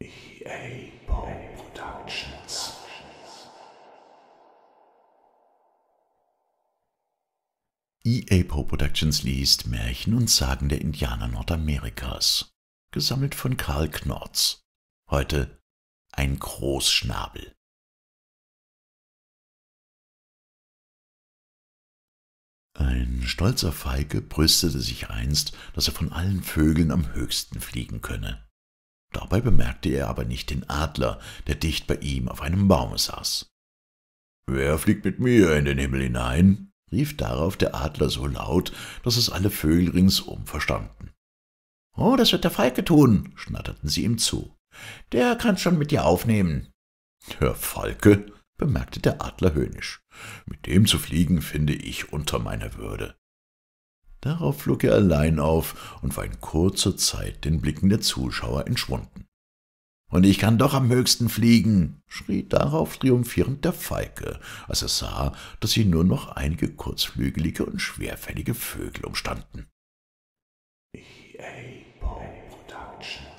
EA Productions. EA Productions liest Märchen und Sagen der Indianer Nordamerikas, gesammelt von Karl Knorz. Heute ein Großschnabel. Ein stolzer Feige brüstete sich einst, dass er von allen Vögeln am höchsten fliegen könne. Dabei bemerkte er aber nicht den Adler, der dicht bei ihm auf einem Baum saß. Wer fliegt mit mir in den Himmel hinein? rief darauf der Adler so laut, dass es alle Vögel ringsum verstanden. Oh, das wird der Falke tun, schnatterten sie ihm zu. Der kann's schon mit dir aufnehmen. Der Falke, bemerkte der Adler höhnisch. Mit dem zu fliegen finde ich unter meiner Würde. Darauf flog er allein auf und war in kurzer Zeit den Blicken der Zuschauer entschwunden. Und ich kann doch am höchsten fliegen, schrie darauf triumphierend der Falke, als er sah, dass sie nur noch einige kurzflügelige und schwerfällige Vögel umstanden. EA Production